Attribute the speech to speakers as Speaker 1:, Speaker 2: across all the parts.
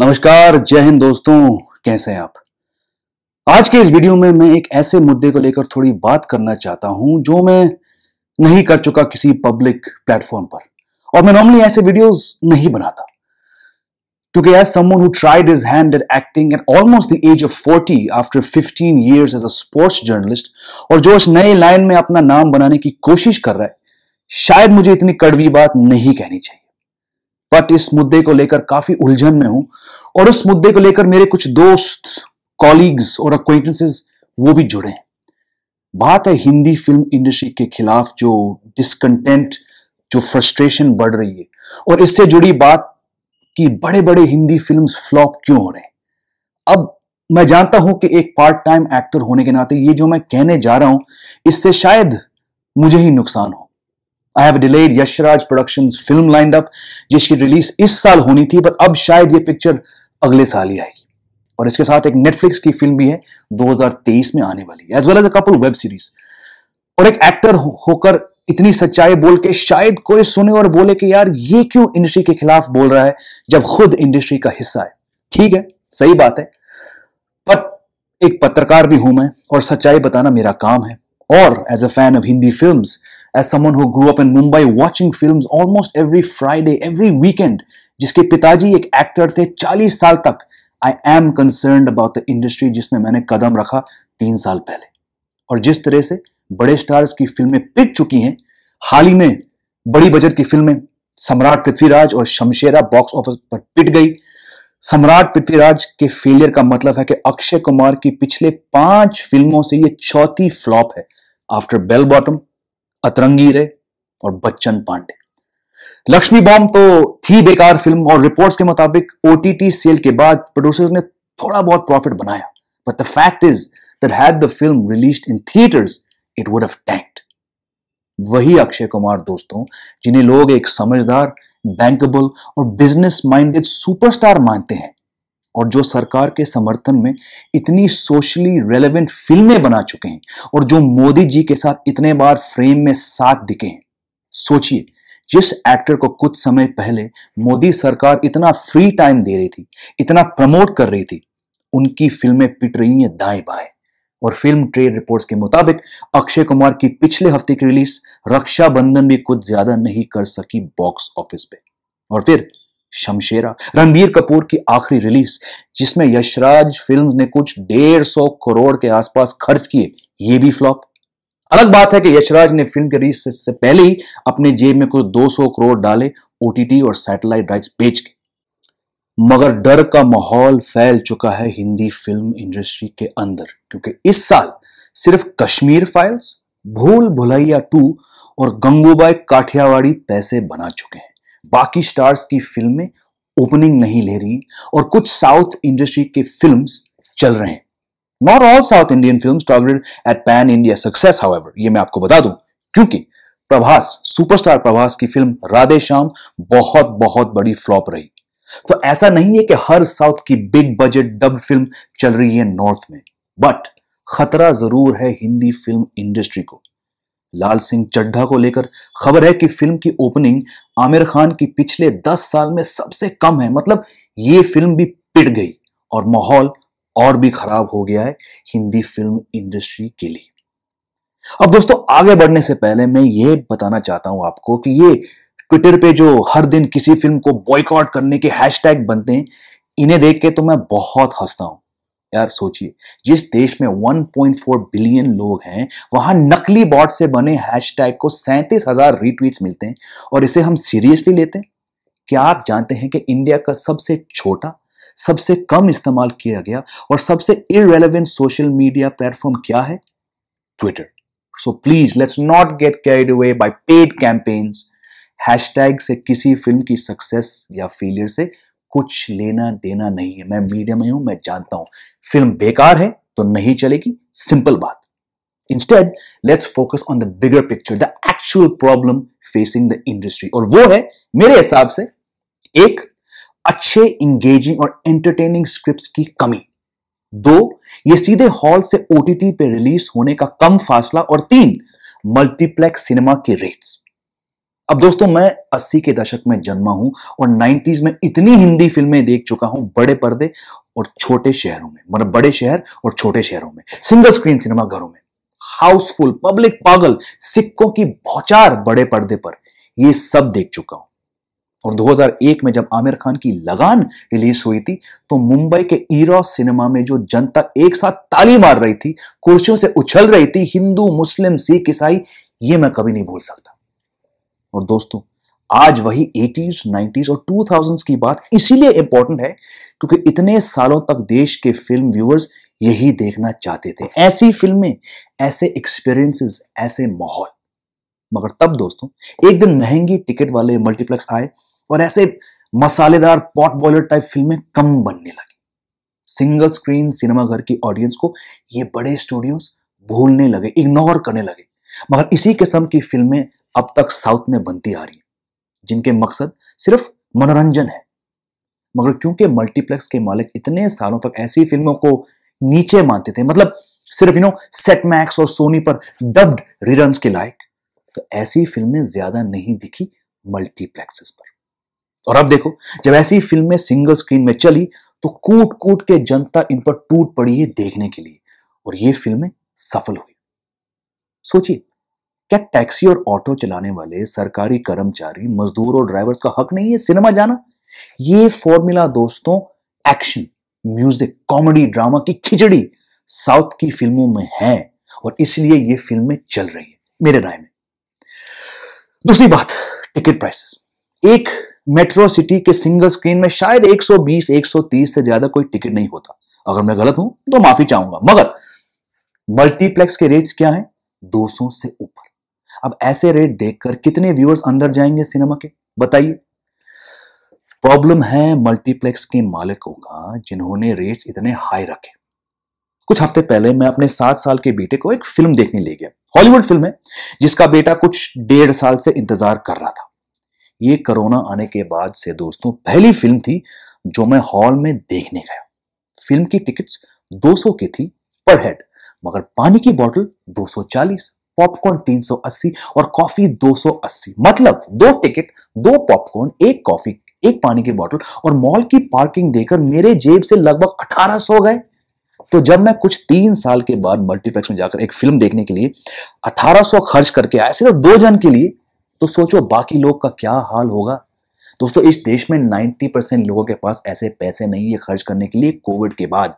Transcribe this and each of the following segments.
Speaker 1: नमस्कार जय हिंद दोस्तों कैसे हैं आप आज के इस वीडियो में मैं एक ऐसे मुद्दे को लेकर थोड़ी बात करना चाहता हूं जो मैं नहीं कर चुका किसी पब्लिक प्लेटफॉर्म पर और मैं नॉर्मली ऐसे वीडियोस नहीं बनाता क्योंकि as someone who tried his hand at acting at almost the age of forty after fifteen years as a sports journalist और जो इस नए लाइन में अपना नाम बनाने की कोशिश कर रहा है शायद मुझे इतनी कड़वी बात नहीं कहनी चाहिए बट इस मुद्दे को लेकर काफी उलझन में हूं और उस मुद्दे को लेकर मेरे कुछ दोस्त कॉलीग्स और अक्वेंटेंसेज वो भी जुड़े हैं बात है हिंदी फिल्म इंडस्ट्री के खिलाफ जो डिसकंटेंट जो फ्रस्ट्रेशन बढ़ रही है और इससे जुड़ी बात कि बड़े बड़े हिंदी फिल्म फ्लॉप क्यों हो रहे हैं अब मैं जानता हूं कि एक पार्ट टाइम एक्टर होने के नाते ये जो मैं कहने जा रहा हूं इससे शायद मुझे ही नुकसान हो I have delayed Yashraj production film lined up जिसकी रिलीज इस साल होनी थी पर अब शायद ये पिक्चर अगले साल ही आएगी और इसके साथ एक नेटफ्लिक्स की फिल्म भी है 2023 में आने वाली as well as a couple web series और एक एक्टर होकर इतनी सच्चाई बोल के शायद कोई सुने और बोले कि यार ये क्यों इंडस्ट्री के खिलाफ बोल रहा है जब खुद इंडस्ट्री का हिस्सा है ठीक है सही बात है पर एक पत्रकार भी हूं मैं और सच्चाई बताना मेरा काम है और as a fan of Hindi films as someone who grow up in Mumbai watching film almost every Friday every weekend जिसके पिताजी एक एक्टर थे चालीस साल तक I am concern about the industry जिसमें मैंने कदम रखा तीन साल पहले और जिस तरह से बड़े स्टार्स की फिल्में पिट चुकी हैं हाल ही में बड़ी बजट की फिल्में सम्राट पृथ्वीराज और शमशेरा बॉक्स ऑफिस पर पिट गई सम्राट पृथ्वीराज के फेलियर का मतलब है कि अक्षय कुमार की पिछले पांच फिल्मों से ये चौथी फ्लॉप है आफ्टर बेल बॉटम अतरंगी रे और बच्चन पांडे लक्ष्मी बॉम्ब तो थी बेकार फिल्म और रिपोर्ट्स के मुताबिक ओटीटी सेल के बाद प्रोड्यूसर्स ने थोड़ा बहुत प्रॉफिट बनाया but the fact is that had the film release in theatres it would have tanked वही अक्षय कुमार दोस्तों जिन्हें लोग एक समझदार बैंकेबल और बिजनेस माइंडेड सुपरस्टार मानते हैं और जो सरकार के समर्थन में इतनी सोशली रेलेवेंट फिल्में बना चुके हैं और जो मोदी जी के साथ इतने बार फ्रेम में साथ दिखे हैं सोचिए जिस एक्टर को कुछ समय पहले मोदी सरकार इतना फ्री टाइम दे रही थी इतना प्रमोट कर रही थी उनकी फिल्में पिट रही हैं दाएं बाएं और फिल्म ट्रेड रिपोर्ट्स के मुताबिक अक्षय कुमार की पिछले हफ्ते की रिलीज रक्षाबंधन भी कुछ ज्यादा नहीं कर सकी बॉक्स ऑफिस पे और फिर शमशेरा रणबीर कपूर की आखिरी रिलीज जिसमें यशराज फिल्म्स ने कुछ डेढ़ सौ करोड़ के आसपास खर्च किए ये भी फ्लॉप अलग बात है कि यशराज ने फिल्म के रिलीज से, पहले ही अपने जेब में कुछ 200 करोड़ डाले ओटीटी और सैटेलाइट राइट्स बेच के मगर डर का माहौल फैल चुका है हिंदी फिल्म इंडस्ट्री के अंदर क्योंकि इस साल सिर्फ कश्मीर फाइल्स भूल भुलैया टू और गंगूबाई काठियावाड़ी पैसे बना चुके हैं बाकी स्टार्स की फिल्में ओपनिंग नहीं ले रही और कुछ साउथ इंडस्ट्री के फिल्म चल रहे हैं not all south Indian film targeted at pan India success however ये मैं आपको बता दूं क्योंकि प्रभास सुपरस्टार प्रभास की फिल्म राधे श्याम बहुत बहुत बड़ी फ्लॉप रही तो ऐसा नहीं है कि हर साउथ की बिग बजट डब फिल्म चल रही है नॉर्थ में बट खतरा जरूर है हिंदी फिल्म इंडस्ट्री को लाल सिंह चड्ढा को लेकर खबर है कि फिल्म की ओपनिंग आमिर खान की पिछले दस साल में सबसे कम है मतलब ये फिल्म भी पिट गई और माहौल और भी खराब हो गया है हिंदी फिल्म इंडस्ट्री के लिए अब दोस्तों आगे बढ़ने से पहले मैं ये बताना चाहता हूं आपको कि ये ट्विटर पे जो हर दिन किसी फिल्म को बॉयकॉट करने के हैशटैग बनते हैं इन्हें देख के तो मैं बहुत हंसता हूं यार सोचिए जिस देश में 1.4 बिलियन लोग हैं वहां नकली बॉट से बने हैशटैग को सैंतीस हजार रीट्वीट्स मिलते हैं और इसे हम सीरियसली लेते हैं क्या आप जानते हैं कि इंडिया का सबसे छोटा सबसे कम इस्तेमाल किया गया और सबसे इरेलीवेंट सोशल मीडिया प्लेटफॉर्म क्या है Twitter so please let's not get carried away by paid campaigns hashtag से किसी फिल्म की सक्सेस या फेलियर से कुछ लेना देना नहीं है मैं मीडिया में हूं मैं जानता हूं फिल्म बेकार है तो नहीं चलेगी सिंपल बात instead let's focus on the bigger picture the actual problem facing the industry और वो है मेरे हिसाब से एक अच्छे इंगेजिंग और एंटरटेनिंग स्क्रिप्ट की कमी दो ये सीधे हॉल से ओटीटी पे रिलीज होने का कम फासला और तीन मल्टीप्लेक्स सिनेमा के रेट्स अब दोस्तों मैं 80 के दशक में जन्मा हूं और 90s में इतनी हिंदी फिल्में देख चुका हूं बड़े पर्दे और छोटे शहरों में मतलब बड़े शहर और छोटे शहरों में सिंगल स्क्रीन सिनेमा घरों में हाउसफुल पब्लिक पागल सिक्कों की भौचार बड़े पर्दे पर ये सब देख चुका हूं और 2001 में जब आमिर खान की लगान रिलीज हुई थी तो मुंबई के ईरा सिनेमा में जो जनता एक साथ ताली मार रही थी कुर्सियों से उछल रही थी हिंदू मुस्लिम सिख ईसाई ये मैं कभी नहीं भूल सकता और दोस्तों आज वही 80s, 90s और 2000s की बात इसीलिए इंपॉर्टेंट है क्योंकि इतने सालों तक देश के फिल्म व्यूअर्स यही देखना चाहते थे ऐसी फिल्में ऐसे एक्सपीरियंसेस ऐसे माहौल मगर तब दोस्तों एक दिन महंगी टिकट वाले मल्टीप्लेक्स आए और ऐसे मसालेदार पॉट बॉयलर टाइप फिल्में कम बनने लगी सिंगल स्क्रीन सिनेमा घर की ऑडियंस को ये बड़े स्टूडियोज भूलने लगे इग्नोर करने लगे मगर इसी किस्म की फिल्में अब तक साउथ में बनती आ रही जिनके मकसद सिर्फ मनोरंजन है मगर क्योंकि मल्टीप्लेक्स के मालिक इतने सालों तक ऐसी फिल्मों को नीचे मानते थे मतलब सिर्फ यू नो मैक्स और सोनी पर डब्ड रिटर्न के लायक तो ऐसी फिल्में ज्यादा नहीं दिखी मल्टीप्लेक्सेस पर और अब देखो जब ऐसी फिल्में सिंगल स्क्रीन में चली तो कूट कूट के जनता इन पर टूट पड़ी है देखने के लिए और ये फिल्में सफल हुई सोचिए क्या टैक्सी और ऑटो चलाने वाले सरकारी कर्मचारी मजदूर और ड्राइवर्स का हक नहीं है सिनेमा जाना ये फॉर्मूला दोस्तों एक्शन म्यूजिक कॉमेडी ड्रामा की खिचड़ी साउथ की फिल्मों में है और इसलिए ये फिल्में चल रही है मेरे राय में दूसरी बात टिकट प्राइसेस एक मेट्रो सिटी के सिंगल स्क्रीन में शायद 120 130 से ज्यादा कोई टिकट नहीं होता अगर मैं गलत हूं तो माफी चाहूंगा मगर मल्टीप्लेक्स के रेट्स क्या हैं 200 से ऊपर अब ऐसे रेट देखकर कितने व्यूअर्स अंदर जाएंगे सिनेमा के बताइए प्रॉब्लम है मल्टीप्लेक्स के मालिकों का जिन्होंने रेट्स इतने हाई रखे कुछ हफ्ते पहले मैं अपने सात साल के बेटे को एक फिल्म देखने ले गया हॉलीवुड फिल्म है जिसका बेटा कुछ डेढ़ साल से इंतजार कर रहा था ये कोरोना आने के बाद से दोस्तों पहली फिल्म थी जो मैं हॉल में देखने गया फिल्म की टिकट्स 200 की थी पर हेड मगर पानी की बोतल 240 पॉपकॉर्न 380 और कॉफी 280 मतलब दो टिकट दो पॉपकॉर्न एक कॉफी एक पानी की बोतल और मॉल की पार्किंग देकर मेरे जेब से लगभग 1800 गए तो जब मैं कुछ तीन साल के बाद मल्टीप्लेक्स में जाकर एक फिल्म देखने के लिए 1800 खर्च करके आया सिर्फ दो जन के लिए तो सोचो बाकी लोग का क्या हाल होगा दोस्तों इस देश में 90 परसेंट लोगों के पास ऐसे पैसे नहीं है खर्च करने के लिए कोविड के बाद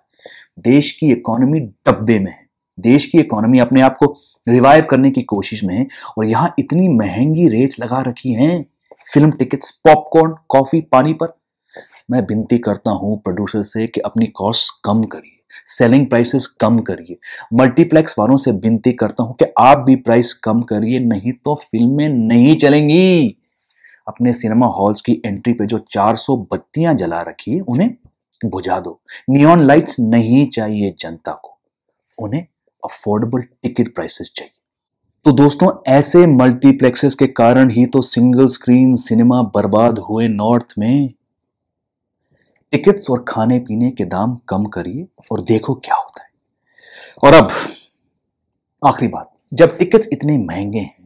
Speaker 1: देश की इकोनॉमी डब्बे में है देश की इकोनॉमी अपने आप को रिवाइव करने की कोशिश में है और यहां इतनी महंगी रेट्स लगा रखी हैं फिल्म टिकट्स पॉपकॉर्न कॉफी पानी पर मैं विनती करता हूं प्रोड्यूसर से कि अपनी कॉस्ट कम करिए सेलिंग प्राइसेस कम करिए मल्टीप्लेक्स वालों से विनती करता हूं कि आप भी प्राइस कम करिए नहीं तो फिल्में नहीं चलेंगी अपने सिनेमा हॉल्स की एंट्री पे जो 400 बत्तियां जला रखी है उन्हें बुझा दो नियॉन लाइट्स नहीं चाहिए जनता को उन्हें अफोर्डेबल टिकट प्राइसेस चाहिए तो दोस्तों ऐसे मल्टीप्लेक्सेस के कारण ही तो सिंगल स्क्रीन सिनेमा बर्बाद हुए नॉर्थ में टिकट्स और खाने पीने के दाम कम करिए और देखो क्या होता है और अब आखिरी बात जब टिकट्स इतने महंगे हैं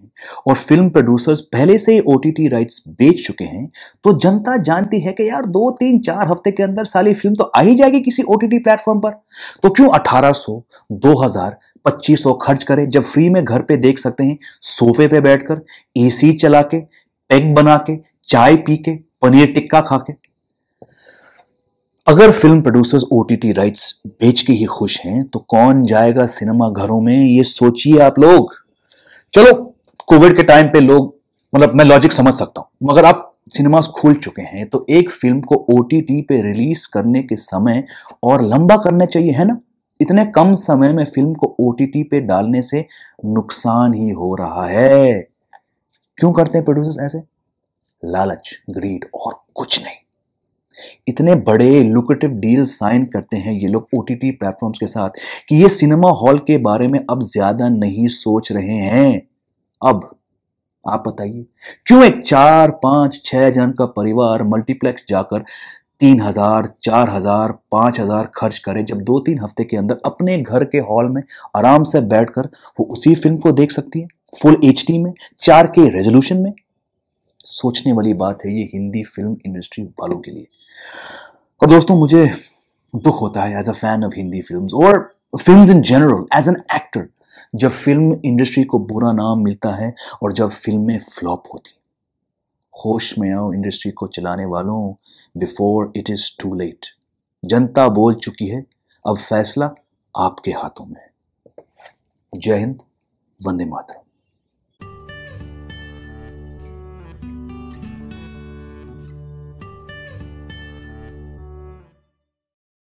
Speaker 1: और फिल्म प्रोड्यूसर्स पहले से ही ओटीटी राइट्स बेच चुके हैं तो जनता जानती है कि यार दो तीन चार हफ्ते के अंदर साली फिल्म तो आ ही जाएगी किसी ओटीटी प्लेटफॉर्म पर तो क्यों 1800, 2000, 2500 खर्च करें जब फ्री में घर पे देख सकते हैं सोफे पे बैठकर एसी चला के एग बना के चाय पी के पनीर टिक्का खा के अगर फिल्म प्रोड्यूसर्स ओ राइट्स बेच के ही खुश हैं तो कौन जाएगा सिनेमा घरों में ये सोचिए आप लोग चलो कोविड के टाइम पे लोग मतलब मैं लॉजिक समझ सकता हूं मगर आप सिनेमास खुल चुके हैं तो एक फिल्म को ओ पे रिलीज करने के समय और लंबा करना चाहिए है ना इतने कम समय में फिल्म को ओ पे डालने से नुकसान ही हो रहा है क्यों करते हैं प्रोड्यूसर्स ऐसे लालच ग्रीड और कुछ नहीं इतने बड़े लुकेटिव डील साइन करते हैं ये लोग ओ टी प्लेटफॉर्म्स के साथ कि ये सिनेमा हॉल के बारे में अब ज्यादा नहीं सोच रहे हैं अब आप बताइए क्यों एक चार पांच छह जन का परिवार मल्टीप्लेक्स जाकर तीन हजार चार हजार पांच हजार खर्च करे जब दो तीन हफ्ते के अंदर अपने घर के हॉल में आराम से बैठकर वो उसी फिल्म को देख सकती है फुल एच में चार के रेजोल्यूशन में सोचने वाली बात है ये हिंदी फिल्म इंडस्ट्री वालों के लिए और दोस्तों मुझे दुख होता है as a fan of Hindi film और film in general as an actor जब फिल्म इंडस्ट्री को बुरा नाम मिलता है और जब फिल्में फ्लॉप होती होश में आओ इंडस्ट्री को चलाने वालों before it is too late जनता बोल चुकी है अब फैसला आपके हाथों में है जय हिंद वंदे मातरम